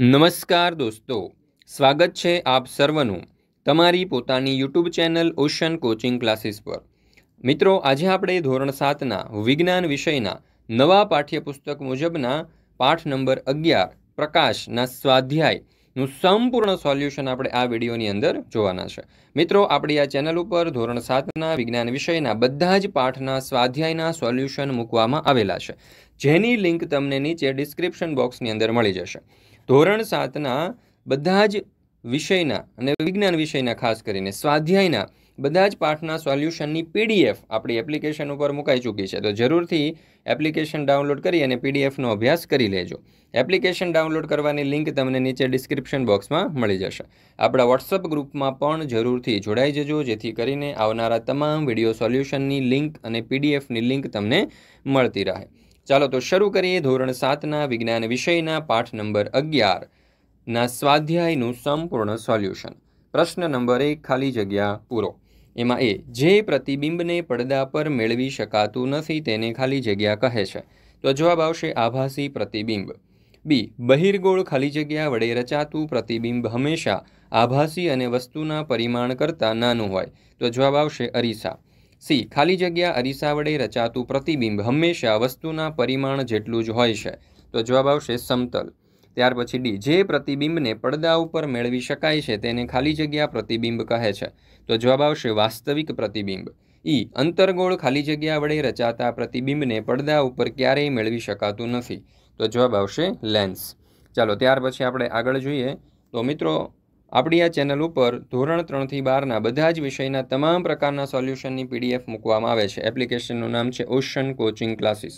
નમસ્કાર દોસ્તો સ્વાગત છે આપ સર્વનું તમારી પોતાની YouTube channel ocean coaching classes પર મિત્રો આજે આપણે ધોરણ સાતના વિજ્ઞાન વિષયના નવા પાઠ્યપુસ્તક મુજબના પાઠ નંબર અગિયાર પ્રકાશના સ્વાધ્યાયનું સંપૂર્ણ સોલ્યુશન આપણે આ વિડીયોની અંદર જોવાના છે મિત્રો આપણી આ ચેનલ ઉપર ધોરણ સાતના વિજ્ઞાન વિષયના બધા જ પાઠના સ્વાધ્યાયના સોલ્યુશન મૂકવામાં આવેલા છે જેની લિંક તમને નીચે ડિસ્ક્રિપ્શન બોક્સની અંદર મળી જશે ધોરણ સાતના બધા જ વિષયના અને વિજ્ઞાન વિષયના ખાસ કરીને સ્વાધ્યાયના બધા જ પાઠના સોલ્યુશનની પીડીએફ આપણી એપ્લિકેશન ઉપર મુકાઈ ચૂકી છે તો જરૂરથી એપ્લિકેશન ડાઉનલોડ કરી અને પીડીએફનો અભ્યાસ કરી લેજો એપ્લિકેશન ડાઉનલોડ કરવાની લિંક તમને નીચે ડિસ્ક્રિપ્શન બોક્સમાં મળી જશે આપણા વોટ્સઅપ ગ્રુપમાં પણ જરૂરથી જોડાઈ જજો જેથી કરીને આવનારા તમામ વિડીયો સોલ્યુશનની લિંક અને પીડીએફની લિંક તમને મળતી રહે ચાલો તો શરૂ કરીએ ધોરણ સાતના વિજ્ઞાન વિષયના પાઠ નંબર અગિયારના સ્વાધ્યાયનું સંપૂર્ણ સોલ્યુશન પ્રશ્ન નંબર એક ખાલી જગ્યા પૂરો એમાં એ જે પ્રતિબિંબને પડદા પર મેળવી શકાતું નથી તેને ખાલી જગ્યા કહે છે તો જવાબ આવશે આભાસી પ્રતિબિંબ બી બહિર્ગોળ ખાલી જગ્યા વડે રચાતું પ્રતિબિંબ હંમેશા આભાસી અને વસ્તુના પરિમાણ કરતાં નાનું હોય તો જવાબ આવશે અરીસા સી ખાલી જગ્યા અરીસા વડે રચાતું પ્રતિબિંબ હંમેશા વસ્તુના પરિમાણ જેટલું જ હોય છે તો જવાબ આવશે સમતલ ત્યાર પછી ડી જે પ્રતિબિંબને પડદા ઉપર મેળવી શકાય છે તેને ખાલી જગ્યા પ્રતિબિંબ કહે છે તો જવાબ આવશે વાસ્તવિક પ્રતિબિંબ ઈ અંતરગોળ ખાલી જગ્યા વડે રચાતા પ્રતિબિંબને પડદા ઉપર ક્યારેય મેળવી શકાતું નથી તો જવાબ આવશે લેન્સ ચાલો ત્યાર પછી આપણે આગળ જોઈએ તો મિત્રો આપણી આ ચેનલ ઉપર ધોરણ ત્રણથી બારના બધા જ વિષયના તમામ પ્રકારના સોલ્યુશનની પીડીએફ મૂકવામાં આવે છે એપ્લિકેશનનું નામ છે ઓશન કોચિંગ ક્લાસીસ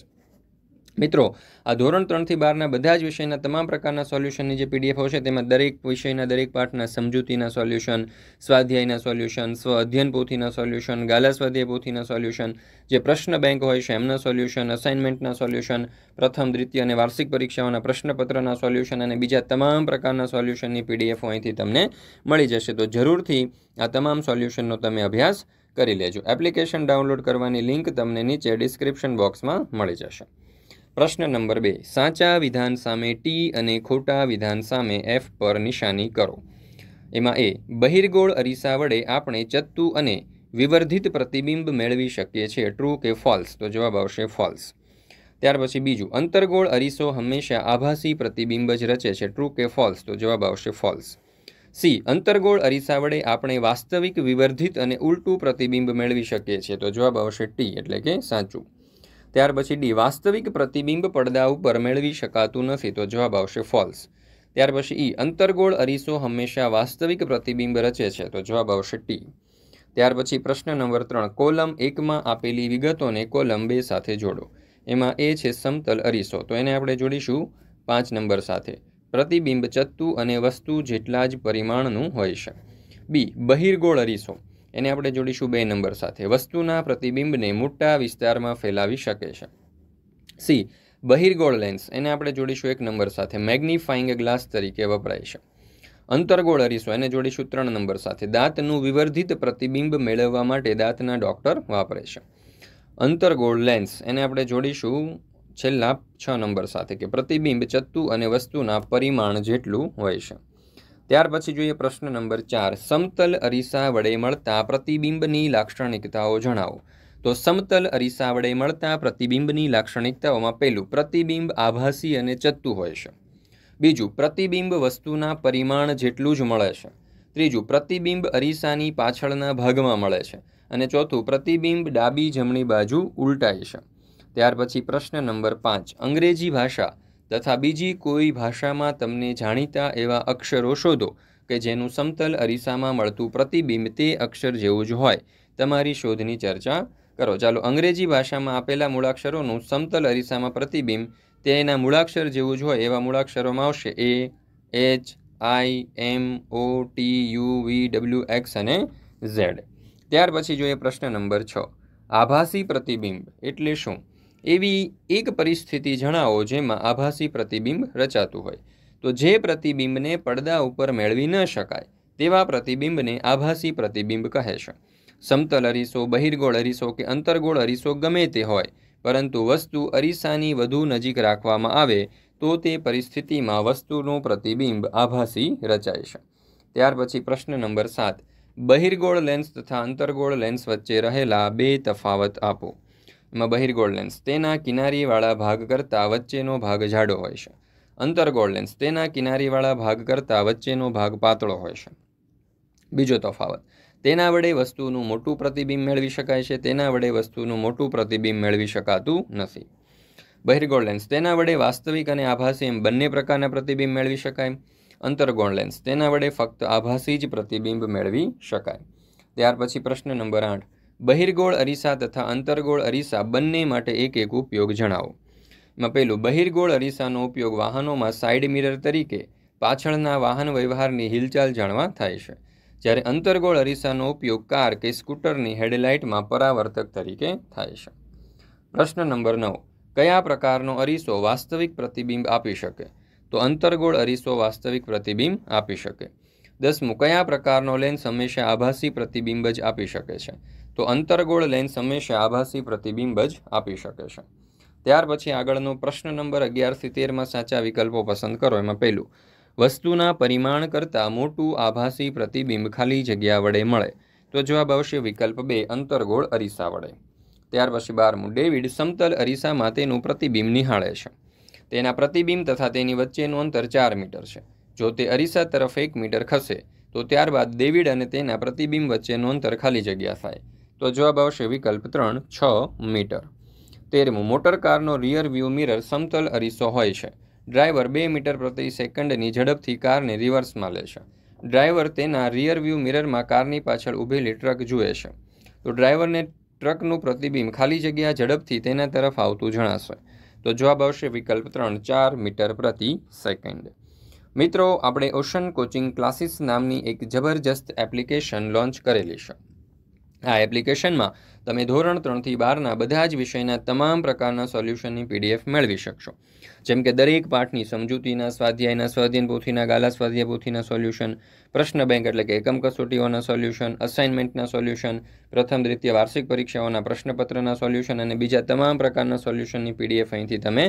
મિત્રો આ ધોરણ ત્રણથી બારના બધા જ વિષયના તમામ પ્રકારના સોલ્યુશનની જે પીડીએફ હશે તેમાં દરેક વિષયના દરેક પાઠના સમજૂતીના સોલ્યુશન સ્વાધ્યાયના સોલ્યુશન સ્વ અધ્યયન પોથીના સોલ્યુશન ગાલા સ્વાધ્યાય પોથીના સોલ્યુશન જે પ્રશ્ન બેંક હોય છે એમના સોલ્યુશન અસાઇનમેન્ટના સોલ્યુશન પ્રથમ દ્વિતીય અને વાર્ષિક પરીક્ષાઓના પ્રશ્નપત્રના સોલ્યુશન અને બીજા તમામ પ્રકારના સોલ્યુશનની પીડીએફ અહીંથી તમને મળી જશે તો જરૂરથી આ તમામ સોલ્યુશનનો તમે અભ્યાસ કરી લેજો એપ્લિકેશન ડાઉનલોડ કરવાની લિંક તમને નીચે ડિસ્ક્રિપ્શન બોક્સમાં મળી જશે પ્રશ્ન નંબર બે સાચા વિધાન સામે ટી અને ખોટા વિધાન સામે એફ પર નિશાની કરો એમાં એ બહિર્ગોળ અરીસા વડે આપણે ચત્તુ અને વિવર્ધિત પ્રતિબિંબ મેળવી શકીએ છીએ ટ્રુ કે ફોલ્સ તો જવાબ આવશે ફોલ્સ ત્યાર પછી બીજું અંતરગોળ અરીસો હંમેશા આભાસી પ્રતિબિંબ જ રચે છે ટ્રુ કે ફોલ્સ તો જવાબ આવશે ફોલ્સ સી અંતરગોળ અરીસા વડે આપણે વાસ્તવિક વિવર્ધિત અને ઉલટું પ્રતિબિંબ મેળવી શકીએ છીએ તો જવાબ આવશે ટી એટલે કે સાચું ત્યાર પછી ડી વાસ્તવિક પ્રતિબિંબ પડદા ઉપર મેળવી શકાતું નથી તો જવાબ આવશે ફોલ્સ ત્યાર પછી ઈ અંતરગોળ અરીસો હંમેશા વાસ્તવિક પ્રતિબિંબ રચે છે તો જવાબ આવશે ટી ત્યાર પછી પ્રશ્ન નંબર ત્રણ કોલમ એકમાં આપેલી વિગતોને કોલમ બે સાથે જોડો એમાં એ છે સમતલ અરીસો તો એને આપણે જોડીશું પાંચ નંબર સાથે પ્રતિબિંબ ચત્તુ અને વસ્તુ જેટલા જ પરિમાણનું હોય છે બી બહિર્ગોળ અરીસો એને આપણે જોડીશું બે નંબર સાથે વસ્તુના પ્રતિબિંબને મોટા વિસ્તારમાં ફેલાવી શકે છે સી બહિરગોળ લેન્સ એને આપણે જોડીશું એક નંબર સાથે મેગ્નિફાઈંગ ગ્લાસ તરીકે વપરાય છે અંતરગોળ અરીસો એને જોડીશું ત્રણ નંબર સાથે દાંતનું વિવર્ધિત પ્રતિબિંબ મેળવવા માટે દાંતના ડૉક્ટર વાપરે છે અંતરગોળ લેન્સ એને આપણે જોડીશું છેલ્લા છ નંબર સાથે કે પ્રતિબિંબ ચત્તુ અને વસ્તુના પરિમાણ જેટલું હોય છે ત્યાર પછી જોઈએ પ્રશ્ન નંબર ચાર સમતલ અરીસા વડે મળતા પ્રતિબિંબની લાક્ષણિકતાઓ જણાવો તો સમતલ અરીસા વડે મળતા પ્રતિબિંબની લાક્ષણિકતાઓમાં પહેલું પ્રતિબિંબ આભાસી અને ચત્તુ હોય છે બીજું પ્રતિબિંબ વસ્તુના પરિમાણ જેટલું જ મળે છે ત્રીજું પ્રતિબિંબ અરીસાની પાછળના ભાગમાં મળે છે અને ચોથું પ્રતિબિંબ ડાબી જમણી બાજુ ઉલટાય છે ત્યાર પછી પ્રશ્ન નંબર પાંચ અંગ્રેજી ભાષા તથા બીજી કોઈ ભાષામાં તમને જાણીતા એવા અક્ષરો શોધો કે જેનું સમતલ અરીસામાં મળતું પ્રતિબિંબ તે અક્ષર જેવું જ હોય તમારી શોધની ચર્ચા કરો ચાલો અંગ્રેજી ભાષામાં આપેલા મૂળાક્ષરોનું સમતલ અરીસામાં પ્રતિબિંબ તેના મૂળાક્ષર જેવું જ હોય એવા મૂળાક્ષરોમાં આવશે A H I M O T U V W X અને ઝેડ ત્યાર પછી જોઈએ પ્રશ્ન નંબર છ આભાસી પ્રતિબિંબ એટલે શું એવી એક પરિસ્થિતિ જણાવો જેમાં આભાસી પ્રતિબિંબ રચાતું હોય તો જે પ્રતિબિંબને પડદા ઉપર મેળવી ન શકાય તેવા પ્રતિબિંબને આભાસી પ્રતિબિંબ કહે છે સમતલ અરીસો બહિર્ગોળ અરીસો કે અંતર્ગોળ અરીસો ગમે તે હોય પરંતુ વસ્તુ અરીસાની વધુ નજીક રાખવામાં આવે તો તે પરિસ્થિતિમાં વસ્તુનું પ્રતિબિંબ આભાસી રચાય છે ત્યાર પછી પ્રશ્ન નંબર સાત બહિર્ગોળ લેન્સ તથા અંતર્ગોળ લેન્સ વચ્ચે રહેલા બે તફાવત આપો એમાં બહિર્ગોળ લેન્સ તેના કિનારીવાળા ભાગ કરતાં વચ્ચેનો ભાગ જાડો હોય છે અંતરગોળ લેન્સ તેના કિનારીવાળા ભાગ કરતાં વચ્ચેનો ભાગ પાતળો હોય છે બીજો તફાવત તેના વડે વસ્તુનું મોટું પ્રતિબિંબ મેળવી શકાય છે તેના વડે વસ્તુનું મોટું પ્રતિબિંબ મેળવી શકાતું નથી બહિર્ગોળ લેન્સ તેના વડે વાસ્તવિક અને આભાસી એમ બંને પ્રકારના પ્રતિબિંબ મેળવી શકાય અંતર્ગોણ લેન્સ તેના વડે ફક્ત આભાસી જ પ્રતિબિંબ મેળવી શકાય ત્યાર પછી પ્રશ્ન નંબર આઠ બહિર્ગોળ અરીસા તથા અંતર્ગોળ અરીસા બંને માટે એક એક ઉપયોગ જણાવો એમાં પહેલું બહિર્ગોળ અરીસાનો ઉપયોગ વાહનોમાં સાઇડ મિરર તરીકે પાછળના વાહન વ્યવહારની હિલચાલ જાણવા થાય છે જ્યારે અંતર્ગોળ અરીસાનો ઉપયોગ કાર કે સ્કૂટરની હેડલાઇટમાં પરાવર્તક તરીકે થાય છે પ્રશ્ન નંબર નવ કયા પ્રકારનો અરીસો વાસ્તવિક પ્રતિબિંબ આપી શકે તો અંતર્ગોળ અરીસો વાસ્તવિક પ્રતિબિંબ આપી શકે દસમું કયા પ્રકારનો લેન્સ હંમેશા આભાસી પ્રતિબિંબ જ આપી શકે છે તો અંતરગોળ લેન્સ હંમેશા આભાસી પ્રતિબિંબ જ આપી શકે છે ત્યાર પછી આગળનો પ્રશ્ન નંબર અગિયારથી તેરમાં સાચા વિકલ્પો પસંદ કરો એમાં પહેલું વસ્તુના પરિમાણ કરતાં મોટું આભાસી પ્રતિબિંબ ખાલી જગ્યા વડે મળે તો જવાબ આવશે વિકલ્પ બે અંતરગોળ અરીસા વડે ત્યાર પછી બારમું ડેવિડ સમતલ અરીસામાં તેનું પ્રતિબિંબ નિહાળે છે તેના પ્રતિબિંબ તથા તેની વચ્ચેનું અંતર ચાર મીટર છે જો તે અરીસા તરફ એક મીટર ખસે તો ત્યારબાદ ડેવિડ અને તેના પ્રતિબિંબ વચ્ચેનું અંતર ખાલી જગ્યા થાય તો જવાબ આવશે વિકલ્પ ત્રણ છ મીટર તેરમું મોટર કારનો રિયર વ્યૂ મિરર સમતલ અરીસો હોય છે ડ્રાઈવર બે મીટર પ્રતિ સેકન્ડની ઝડપથી કારને રિવર્સમાં લે છે ડ્રાઈવર તેના રિયર વ્યૂ મિરરમાં કારની પાછળ ઊભેલી ટ્રક જુએ છે તો ડ્રાઈવરને ટ્રકનું પ્રતિબિંબ ખાલી જગ્યા ઝડપથી તેના તરફ આવતું જણાશે તો જવાબ આવશે વિકલ્પ ત્રણ ચાર મીટર પ્રતિ સેકન્ડ મિત્રો આપણે ઓશન કોચિંગ ક્લાસીસ નામની એક જબરજસ્ત એપ્લિકેશન લોન્ચ કરેલી છે આ એપ્લિકેશનમાં તમે ધોરણ ત્રણથી બારના બધા જ વિષયના તમામ પ્રકારના સોલ્યુશનની પીડીએફ મેળવી શકશો જેમ કે દરેક પાઠની સમજૂતીના સ્વાધ્યાયના સ્વાધ્યન પોથીના ગાલા સ્વાધ્યાય પોથીના સોલ્યુશન પ્રશ્ન બેંક એટલે કે એકમ કસોટીઓના સોલ્યુશન અસાઇનમેન્ટના સોલ્યુશન પ્રથમ દ્વિતીય વાર્ષિક પરીક્ષાઓના પ્રશ્નપત્રના સોલ્યુશન અને બીજા તમામ પ્રકારના સોલ્યુશનની પીડીએફ અહીંથી તમે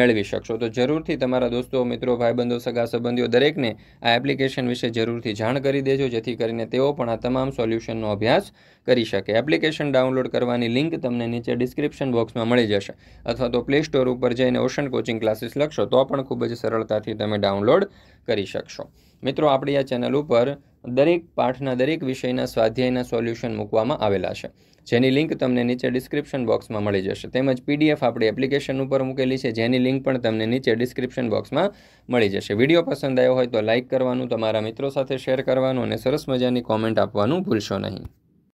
મેળવી શકશો તો જરૂરથી તમારા દોસ્તો મિત્રો ભાઈબંધો સગા સંબંધીઓ દરેકને આ એપ્લિકેશન વિશે જરૂરથી જાણ કરી દેજો જેથી કરીને તેઓ પણ આ તમામ સોલ્યુશનનો અભ્યાસ કરી શકે એપ્લિકેશન ડાઉન ડાઉનલોડ કરવાની લિંક તમને નીચે ડિસ્ક્રિપ્શન બોક્સમાં મળી જશે અથવા તો પ્લે સ્ટોર ઉપર જઈને ઓશન કોચિંગ ક્લાસીસ લખશો તો પણ ખૂબ જ સરળતાથી તમે ડાઉનલોડ કરી શકશો મિત્રો આપણી આ ચેનલ ઉપર દરેક પાઠના દરેક વિષયના સ્વાધ્યાયના સોલ્યુશન મૂકવામાં આવેલા છે જેની લિંક તમને નીચે ડિસ્ક્રિપ્શન બોક્સમાં મળી જશે તેમજ પીડીએફ આપણી એપ્લિકેશન ઉપર મૂકેલી છે જેની લિંક પણ તમને નીચે ડિસ્ક્રિપ્શન બોક્સમાં મળી જશે વિડીયો પસંદ આવ્યો હોય તો લાઇક કરવાનું તમારા મિત્રો સાથે શેર કરવાનું અને સરસ મજાની કોમેન્ટ આપવાનું ભૂલશો નહીં